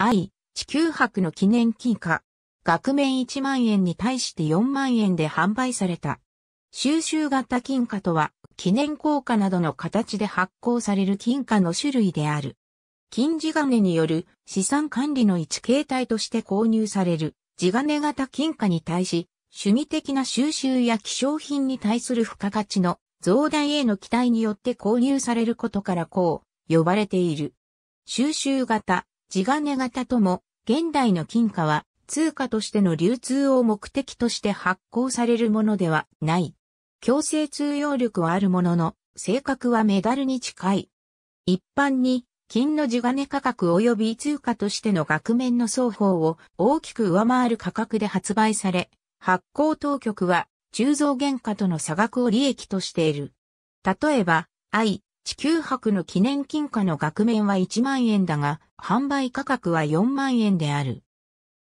愛、地球博の記念金貨。額面1万円に対して4万円で販売された。収集型金貨とは、記念硬貨などの形で発行される金貨の種類である。金地金による資産管理の一形態として購入される地金型金貨に対し、趣味的な収集や希少品に対する付加価値の増大への期待によって購入されることからこう呼ばれている。収集型地金型とも、現代の金貨は、通貨としての流通を目的として発行されるものではない。強制通用力はあるものの、性格はメダルに近い。一般に、金の地金価格及び通貨としての額面の双方を大きく上回る価格で発売され、発行当局は、鋳造原価との差額を利益としている。例えば、愛、地球博の記念金貨の額面は1万円だが、販売価格は4万円である。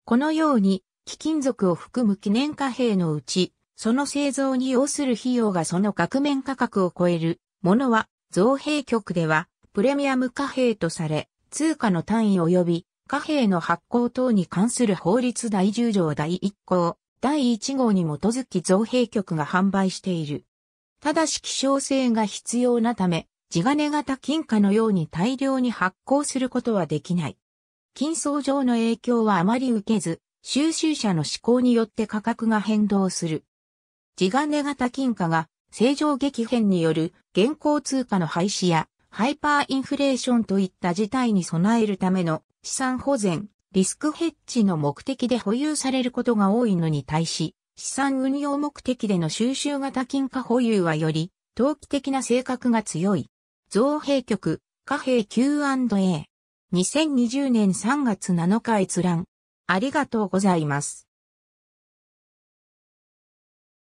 このように、貴金属を含む記念貨幣のうち、その製造に要する費用がその額面価格を超えるものは、造幣局では、プレミアム貨幣とされ、通貨の単位及び、貨幣の発行等に関する法律第10条第1項、第1号に基づき造幣局が販売している。ただし希少性が必要なため、地金型金貨のように大量に発行することはできない。金相上の影響はあまり受けず、収集者の思考によって価格が変動する。地金型金貨が正常激変による現行通貨の廃止やハイパーインフレーションといった事態に備えるための資産保全、リスクヘッジの目的で保有されることが多いのに対し、資産運用目的での収集型金貨保有はより、投機的な性格が強い。造幣局、貨幣 Q&A。2020年3月7日閲覧。ありがとうございます。